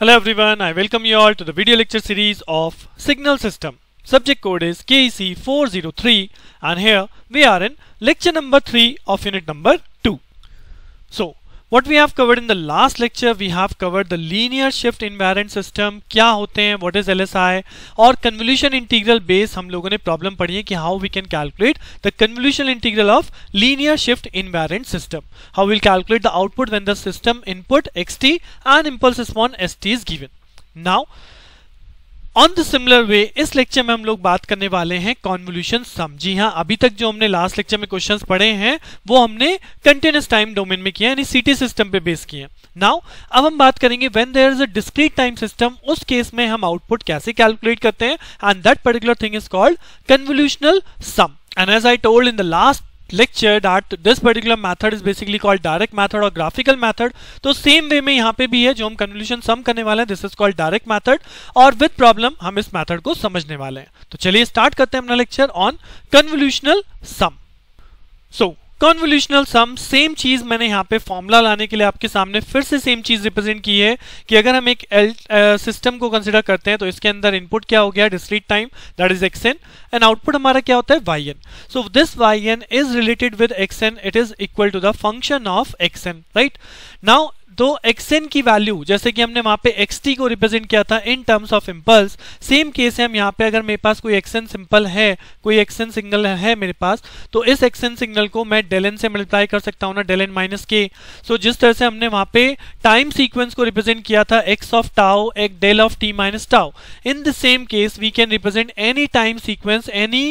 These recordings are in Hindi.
Hello everyone, I welcome you all to the video lecture series of Signal System. Subject code is KEC 403 and here we are in lecture number 3 of unit number 2. So What we have covered in the last lecture, we have covered the linear shift invariant system, क्या होते हैं what is LSI और convolution integral base हम लोगों ने problem पढ़ी है कि how we can calculate the convolution integral of linear shift invariant system. How we'll calculate the output when the system input xt and impulse response st is given. Now, on the similar way इस लेक्चर में हम लोग बात करने वाले हैं कॉन्वल्यूशन सम जी हाँ अभी तक जो हमने लास्ट लेक्चर में क्वेश्चंस पढ़े हैं वो हमने कंटिन्यूस टाइम डोमेन में किया यानी सीटी सिस्टम पे बेस किए नाउ अब हम बात करेंगे when there is a discrete time system उस केस में हम आउटपुट कैसे कैलकुलेट करते हैं and that particular thing is called convolutional sum and as I told in the last lecture that this particular method is basically called direct method or graphical method so same way mein yahan pe bhi hai jo hum convolution sum karne wale hain this is called direct method aur with problem hum is method ko samajhne wale hain to chaliye start karte hain apna lecture on convolutional sum so convolutional sum same चीज मैंने यहाँ पे फॉर्मूला लाने के लिए आपके सामने फिर से सेम चीज रिप्रेजेंट की है कि अगर हम एक एल सिस्टम को कंसिडर करते हैं तो इसके अंदर इनपुट क्या हो गया discrete time that is x n and output हमारा क्या होता है y n so this y n is related with x n it is equal to the function of x n right now तो xn की वैल्यू जैसे कि हमने वहां पे टी को रिप्रेजेंट किया था in terms of impulse same case है हम यहाँ पे अगर मेरे पास कोई xn सिंपल है कोई xn सिग्नल है मेरे पास तो इस एक्सएन सिग्नल को मैं डेल एन से मल्टीप्लाई कर सकता हूँ ना डेल एन माइनस के सो जिस तरह से हमने वहां पे टाइम सीक्वेंस को रिप्रेजेंट किया था एक्स ऑफ टाओ एक del of t minus tau in the same case we can represent any time sequence any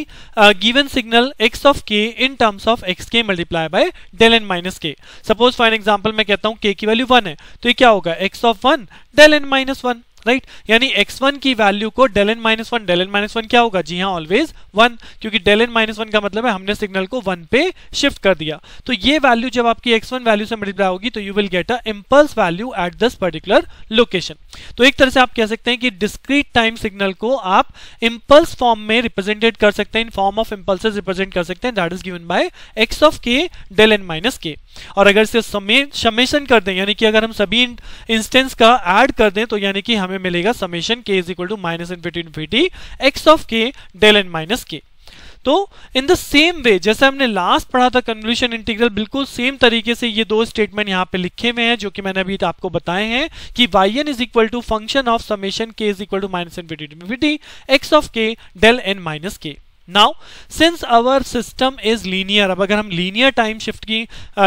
given signal x of k in terms of x k multiply by del n minus k suppose for example मैं कहता हूँ के की वैल्यू वन है तो ये क्या होगा x of one del n minus one right यानी x1 की वैल्यू को del n minus one del n minus one क्या होगा जी हाँ ऑलवेज वन क्योंकि डेल एन माइनस वन का मतलब है हमने सिग्नल को वन पे शिफ्ट कर दिया तो ये वैल्यू जब आपकी x1 वैल्यू से मल्टीप्लाई होगी तो you will get a impulse value at this particular location तो एक तरह से आप कह सकते हैं कि डिस्क्रीट टाइम सिग्नल को आप इम्पल्स फॉर्म में रिप्रेजेंटेड कर सकते हैं in form of impulse represent कर सकते हैं that is given by x of k del n minus k और अगर इसे समेशन कर दें यानी कि अगर हम सभी इंस्टेंस का ऐड कर दें तो यानी कि हमें मिलेगा summation k is equal to minus infinity infinity x of k del n minus k तो इन द सेम वे जैसे हमने लास्ट पढ़ा था कन्वल्यूशन इंटीग्रल बिल्कुल सेम तरीके से ये दो स्टेटमेंट यहाँ पे लिखे हुए हैं जो कि मैंने अभी आपको बताए हैं कि y n is equal to function of summation k is equal to minus infinity infinity x of k del n minus k now since our system is linear अब अगर हम लीनियर टाइम शिफ्ट की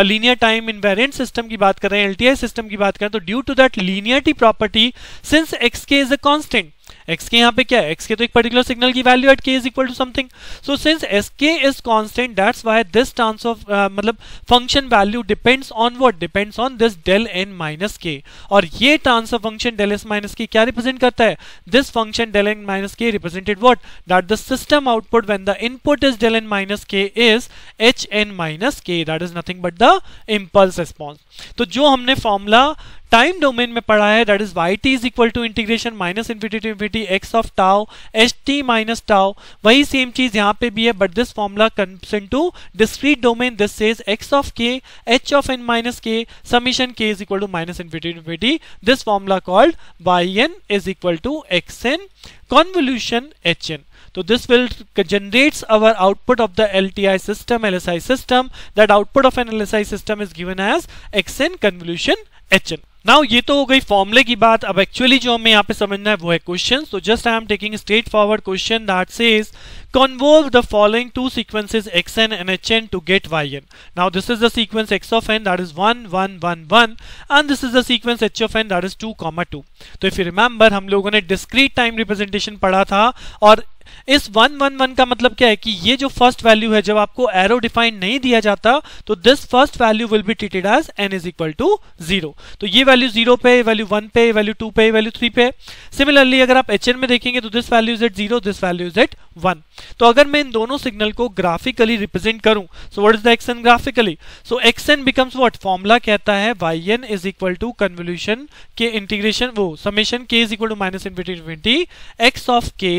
लीनियर टाइम इन सिस्टम की बात कर रहे हैं एलटीआई सिस्टम की बात करें तो due to that linearity property since x k is a constant x k यहाँ पे क्या है एक्स के तो एक पर्टिकुलर सिग्नल की value at k is equal to something so since s k is constant that's why this terms of मतलब function value depends on what depends on this del n minus k और ये terms of function del s minus k क्या रिप्रेजेंट करता है this function del n minus k represented what that the system output when the input is del n minus k is h n minus k that is nothing but the impulse response तो जो हमने फॉर्मूला टाइम डोमेन में पढ़ा है that is y t is equal to integration minus infinity to infinity x of tau h t minus tau वही सेम चीज यहाँ पे भी है but this formula concern to discrete domain this says x of k h of n minus k summation k is equal to minus infinity to infinity this formula called y n is equal to x n h n तो this will generates our output of the L T I system L S I system that output of n L S I system is given as x n xn h n now ये तो हो गई फॉर्मूले की बात अब एक्चुअली जो हमें यहाँ पे समझना है वो है question so just I am taking straight forward question that says convolve the following two sequences xn and hn to get yn. Now this is the sequence x of n that is 1, 1, 1, 1 and this is the sequence h of n that is 2, 2. तो if you remember हम लोगों ने discrete time representation पढ़ा था और इस 111 का मतलब क्या है कि ये जो फर्स्ट वैल्यू है जब आपको एरो डिफाइन नहीं दिया जाता तो this first value will be treated as n is equal to zero तो ये वैल्यू जीरो पे वैल्यू वन पे वैल्यू टू पे वैल्यू थ्री पे सिमिलरली अगर आप एच में देखेंगे तो this value is at zero this value is at one तो अगर मैं इन दोनों सिग्नल को ग्राफिकली रिप्रेजेंट करूं so what is the x n graphically so x n becomes what formula कहता है y n is equal to convolution k integration वो summation k is equal to minus infinity x of k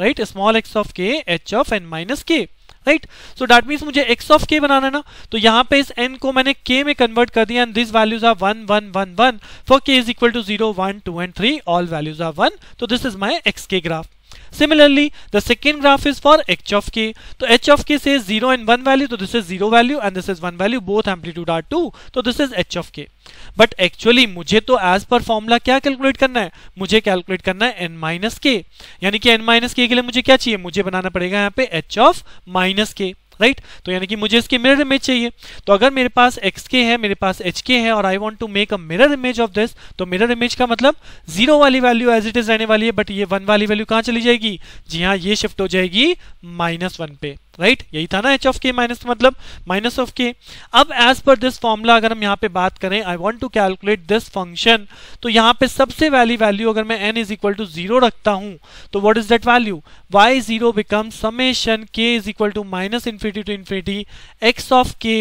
right small x of k h of n minus k right so that means मुझे एक्स ऑफ के बनाना है ना तो यहाँ पे इस एन को मैंने के में कन्वर्ट कर दिया and this values are one one one one for k is equal to zero one two and three all values are one तो this is my x k graph Similarly, the second graph is for h of k. So h of k says zero and one value. So this is zero value and this is one value. Both amplitude are two. So this is h of k. But actually, मुझे तो as per formula क्या calculate करना है मुझे calculate करना है n minus k. यानी कि n minus k के लिए मुझे क्या चाहिए मुझे बनाना पड़ेगा यहाँ पे h of minus k. Right right? तो यानी कि मुझे इसकी मिरर इमेज चाहिए तो अगर मेरे पास एक्स के है मेरे पास एच के है और I want to make a mirror image of this तो मिरर इमेज का मतलब जीरो वाली वैल्यू एज इट इज रहने वाली है बट ये वन वाली वैल्यू कहाँ चली जाएगी जी हाँ ये शिफ्ट हो जाएगी माइनस वन पे राइट right? यही था ना एच ऑफ के माइनस मतलब माइनस ऑफ के अब एज पर दिस फॉर्मूला अगर हम यहाँ पे बात करें I want to calculate this function तो यहाँ पे सबसे वैली वैल्यू अगर मैं n is equal to zero रखता हूँ तो what is that value y zero become summation k is equal to minus infinity to infinity x of k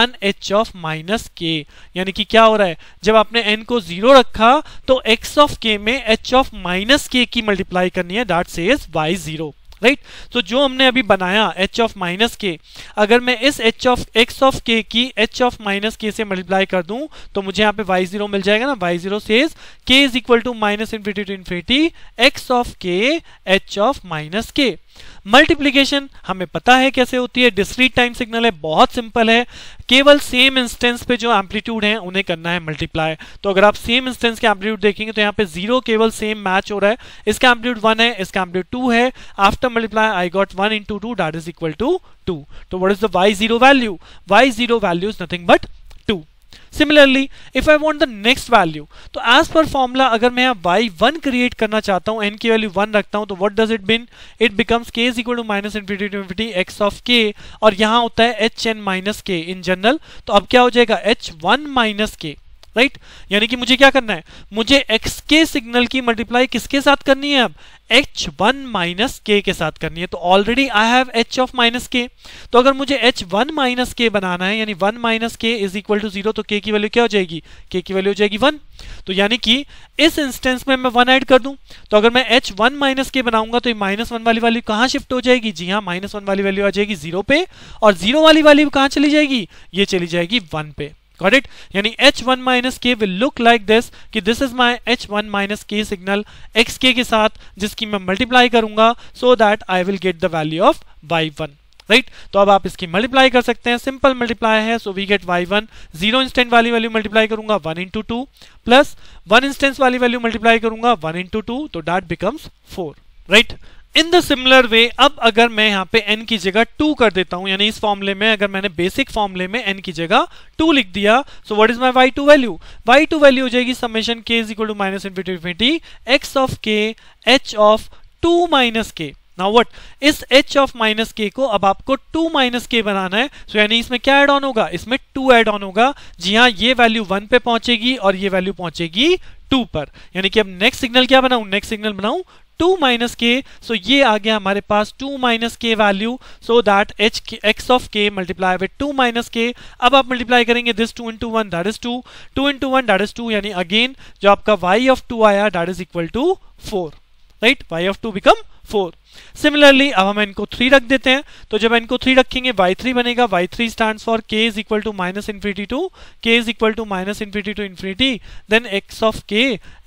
n h of minus k यानी कि क्या हो रहा है जब आपने एन को जीरो रखा तो एक्स ऑफ के में एच ऑफ माइनस के की मल्टीप्लाई करनी है दैट से वाई जीरो राइट right? तो so, जो हमने अभी बनाया एच ऑफ माइनस के अगर मैं इस एच ऑफ एक्स ऑफ के की एच ऑफ माइनस के से मल्टीप्लाई कर दूं तो मुझे यहाँ पे वाई जीरो मिल जाएगा ना वाई जीरो से k is equal to minus infinity to infinity x of k h of minus k multiplication हमें पता है कैसे होती है डिस्क्रीट टाइम सिग्नल है बहुत सिंपल है केवल सेम इंस्टेंस पे जो एम्पलीट्यूड है उन्हें करना है मल्टीप्लाई तो अगर आप सेम इंस्टेंस के एम्पलीट्यूड देखेंगे तो यहाँ पे जीरो केवल सेम मैच हो रहा है इसका एम्पलीट्यूड वन है इसका एम्पलीट्यूड टू है after multiply I got one into two that is equal to two तो what is the y zero value y zero value is nothing but similarly if I want the next value तो एज पर फॉर्मूला अगर मैं वाई वन क्रिएट करना चाहता हूँ एन की वैल्यू वन रखता हूँ तो what does it been it becomes k is equal to minus infinity to infinity x of k और यहाँ होता है एच एन माइनस के इन जनरल तो अब क्या हो जाएगा h one minus k right यानी कि मुझे क्या करना है मुझे एक्स के सिग्नल की मल्टीप्लाई किसके साथ करनी है अब एच वन माइनस के के साथ करनी है तो already I have h of minus k तो अगर मुझे एच वन माइनस के बनाना है यानी one minus k is equal to zero तो के की वैल्यू क्या हो जाएगी के की वैल्यू हो जाएगी वन तो यानी कि इस इंस्टेंस में मैं वन ऐड कर दूं तो अगर मैं एच वन माइनस के बनाऊंगा तो माइनस वन वाली वैल्यू कहाँ शिफ्ट हो जाएगी जी हाँ माइनस वन वाली वैल्यू आ जाएगी जीरो पे और जीरो वाली वैल्यू कहाँ चली जाएगी ये चली जाएगी वन पे Got it? यानी h1 minus k will look like this कि this is my h1 minus k signal xk के साथ जिसकी मैं multiply करूंगा so that I will get the value of y1. Right right? तो अब आप इसकी मल्टीप्लाई कर सकते हैं सिंपल मल्टीप्लाई है so we get y one zero instant वाली वैल्यू मल्टीप्लाई करूंगा one into two plus one instance वाली वैल्यू मल्टीप्लाई करूंगा वन इंटू टू तो that becomes four right in the similar way अब अगर मैं यहाँ पे n की जगह 2 कर देता हूँ यानी इस फॉर्मले में अगर मैंने बेसिक फॉर्मले में n की जगह 2 लिख दिया so what is my y2 two value y two value हो जाएगी summation k is equal to minus infinity infinity x of k h of two minus k Now what? इस h of minus k को अब आपको 2 minus k बनाना है so यानी इसमें क्या एड ऑन होगा इसमें 2 एड ऑन होगा जी हाँ ये वैल्यू 1 पे पहुंचेगी और ये वैल्यू पहुंचेगी 2 पर यानी कि अब नेक्स्ट सिग्नल क्या बनाऊ नेक्स्ट सिग्नल बनाऊ टू माइनस के सो ये आ गया हमारे पास two minus k value so that h x of k multiply with two minus k अब आप मल्टीप्लाई करेंगे this two into one that is two two into one that is two यानी अगेन जो आपका वाई ऑफ टू आया that is equal to four right y of two become four similarly अब हम इनको थ्री रख देते हैं तो जब इनको थ्री रखेंगे वाई थ्री बनेगा y three stand for k is equal to minus infinity to k is equal to minus infinity to infinity then x of k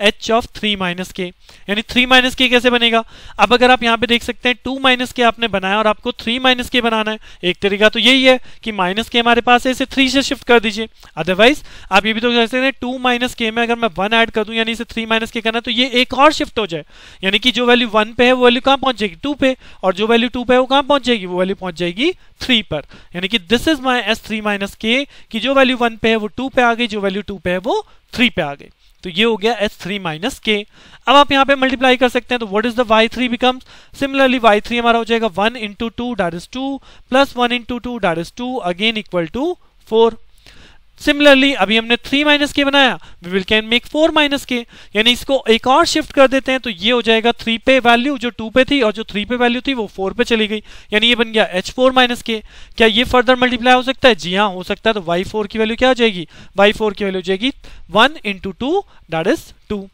h of three minus k यानी थ्री माइनस के कैसे बनेगा अब अगर आप यहाँ पे देख सकते हैं टू माइनस के आपने बनाया और आपको थ्री माइनस के बनाना है एक तरीका तो यही है कि माइनस के हमारे पास है इसे थ्री से शिफ्ट कर दीजिए अदरवाइज आप ये भी तो कह सकते हैं टू माइनस के में अगर मैं वन ऐड कर दूं यानी इसे थ्री माइनस के करना तो ये एक और शिफ्ट हो जाए यानी कि जो वैल्यू वन पे है वो वैल्यू कहाँ पहुंचेगी जाएगी टू पे और जो वैल्यू टू पे है वो कहाँ पहुंच जाएगी वो वैल्यू पहुंच जाएगी थ्री पर यानी कि this is my s three minus k कि जो वैल्यू वन पे है वो टू पे आ गई जो वैल्यू टू पे है वो थ्री पे आ गई तो ये हो गया एस थ्री माइनस के अब आप यहाँ पे मल्टीप्लाई कर सकते हैं तो what is the y three become similarly y three हमारा हो जाएगा one into two that is two plus one into two that is two again equal to four similarly अभी हमने थ्री माइनस के बनाया we will can make four minus k यानी इसको एक और शिफ्ट कर देते हैं तो ये हो जाएगा थ्री पे वैल्यू जो टू पे थी और जो थ्री पे वैल्यू थी वो फोर पे चली गई यानी ये बन गया एच फोर माइनस के क्या ये फर्दर मल्टीप्लाई हो सकता है जी हाँ हो सकता है तो वाई फोर की वैल्यू क्या हो जाएगी वाई फोर की वैल्यू हो जाएगी one into two that is two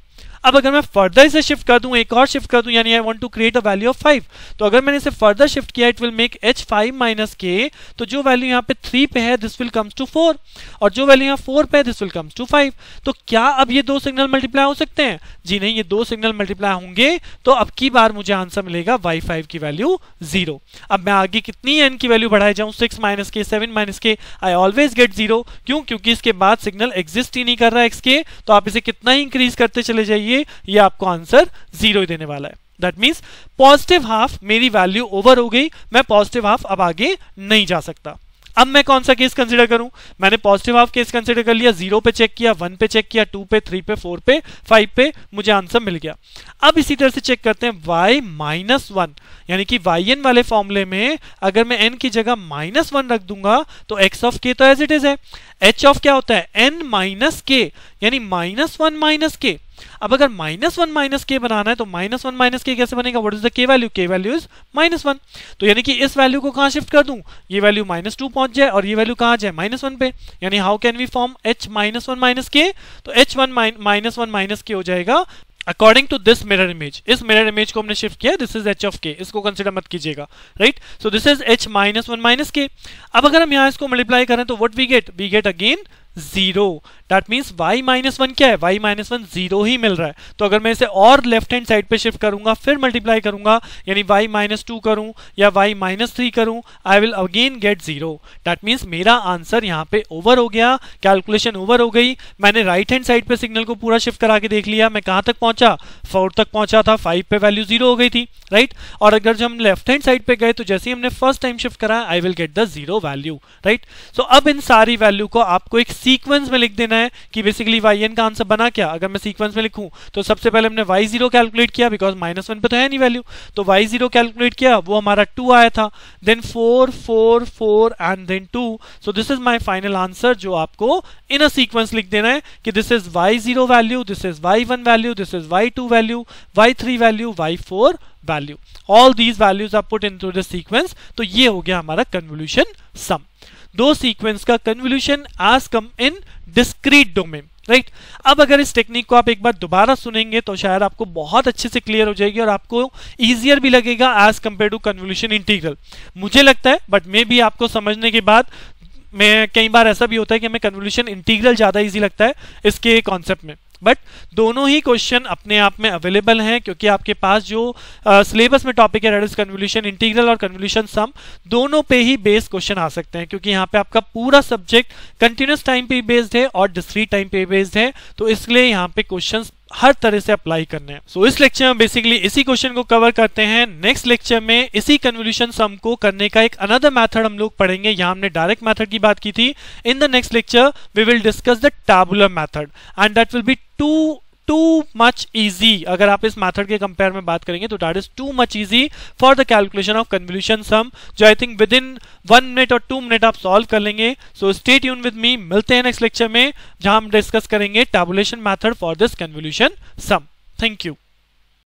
अब अगर मैं फर्दर इसे शिफ्ट कर दूं एक और शिफ्ट कर दूं यानी I want to create a value of five तो अगर मैंने इसे फर्दर शिफ्ट किया it will make h five minus k तो जो वैल्यू यहाँ पे थ्री पे है this will comes to four और जो वैल्यू यहाँ फोर पे है this will comes to five तो क्या अब ये दो सिग्नल मल्टीप्लाई हो सकते हैं जी नहीं ये दो सिग्नल मल्टीप्लाई होंगे तो अब की बार मुझे आंसर मिलेगा वाई फाइव की वैल्यू जीरो अब मैं आगे कितनी एन की वैल्यू बढ़ाई जाऊँ six minus k seven minus k I always get zero क्यों क्योंकि इसके बाद सिग्नल एग्जिस्ट ही नहीं कर रहा है एक्स के तो आप इसे कितना ही इंक्रीज करते चले जाइए चाहिए ये आपको आंसर जीरो देने वाला है दैट मीन्स पॉजिटिव हाफ मेरी वैल्यू ओवर हो गई मैं पॉजिटिव हाफ अब आगे नहीं जा सकता अब मैं कौन सा केस कंसीडर करूं मैंने पॉजिटिव हाफ केस कंसीडर कर लिया जीरो पे चेक किया वन पे चेक किया टू पे थ्री पे फोर पे फाइव पे मुझे आंसर मिल गया अब इसी तरह से चेक करते हैं वाई माइनस वन यानी कि वाई एन वाले फॉर्मूले में अगर मैं एन की जगह माइनस वन रख दूंगा तो एक्स ऑफ के तो एज इट इज है एच ऑफ क्या होता है एन माइनस के यानी माइनस वन माइनस के अब अगर माइनस वन माइनस के बनाना है तो माइनस वन माइनस के कैसे बनेगा what is the k value k value is minus one तो यानी कि इस वैल्यू को कहाँ शिफ्ट कर दूँ ये वैल्यू माइनस टू पहुँच जाए और ये वैल्यू कहाँ जाए माइनस वन पे यानी how can we form h minus one minus k तो h one minus one minus k हो जाएगा according to this mirror image इस मिरर इमेज को हमने शिफ्ट किया दिस इज एच ऑफ के इसको कंसिडर मत कीजिएगा right so this is h minus one minus k अब अगर हम यहाँ इसको मल्टीप्लाई करें तो what we get we get again zero that means y minus one क्या है वाई माइनस वन जीरो ही मिल रहा है तो अगर मैं इसे और लेफ्ट हैंड साइड पे शिफ्ट करूंगा फिर मल्टीप्लाई करूंगा यानी वाई माइनस टू करूँ या वाई माइनस थ्री करूँ I will again get zero that means मेरा आंसर यहाँ पे ओवर हो गया कैलकुलेशन ओवर हो गई मैंने राइट हैंड साइड पे सिग्नल को पूरा शिफ्ट करा के देख लिया मैं कहाँ तक पहुँचा फोर तक पहुँचा था फाइव पे वैल्यू जीरो हो गई थी राइट right? और अगर जब हम लेफ्ट हैंड साइड पे गए तो जैसे ही हमने फर्स्ट टाइम शिफ्ट कराया I will get the zero value right so अब इन सारी वैल्यू को आपको एक सीक्वेंस में लिख देना है कि बेसिकली वाई एन का आंसर बना क्या अगर मैं सीक्वेंस में लिखूं तो सबसे पहले हमने वाई जीरो कैलकुलेट किया बिकॉज माइनस वन पे तो है नहीं वैल्यू तो वाई जीरो कैलकुलेट किया वो हमारा टू आया था then four four four and then two so this is my final answer जो आपको इन अ सीक्वेंस लिख देना है कि this is y zero value this is y one value this is y two value y three value y four value all these values are put into the sequence तो ये हो गया हमारा कन्वोल्यूशन सम दो सीक्वेंस का convolution as come in discrete domain right अब अगर इस टेक्निक को आप एक बार दोबारा सुनेंगे तो शायद आपको बहुत अच्छे से क्लियर हो जाएगी और आपको ईजियर भी लगेगा as compare to convolution integral मुझे लगता है बट मे भी आपको समझने के बाद मैं कई बार ऐसा भी होता है कि हमें कन्वल्यूशन इंटीग्रल ज़्यादा ईजी लगता है इसके कॉन्सेप्ट में बट दोनों ही क्वेश्चन अपने आप में अवेलेबल हैं क्योंकि आपके पास जो सिलेबस में टॉपिक है रेडिस कन्वोल्यूशन इंटीग्रल और कन्वोल्यूशन सम दोनों पे ही बेस्ड क्वेश्चन आ सकते हैं क्योंकि यहाँ पे आपका पूरा सब्जेक्ट कंटिन्यूस टाइम पे बेस्ड है और डिस्क्रीट टाइम पे बेस्ड है तो इसलिए यहाँ पे क्वेश्चन हर तरह से अप्लाई करने हैं सो so, इस लेक्चर में बेसिकली इसी क्वेश्चन को कवर करते हैं नेक्स्ट लेक्चर में इसी कन्वोल्यूशन सम को करने का एक अनदर मेथड हम लोग पढ़ेंगे यहाँ हमने डायरेक्ट मेथड की बात की थी in the next lecture we will discuss the tabular method and that will be too too much easy अगर आप इस मैथड के कंपेयर में बात करेंगे तो that is too much easy for the calculation of convolution sum जो I think within one minute और टू मिनट आप सॉल्व कर लेंगे सो स्टेट यून विद मी मिलते हैं नेक्स्ट लेक्चर में जहां हम डिस्कस करेंगे tabulation method for this convolution sum thank you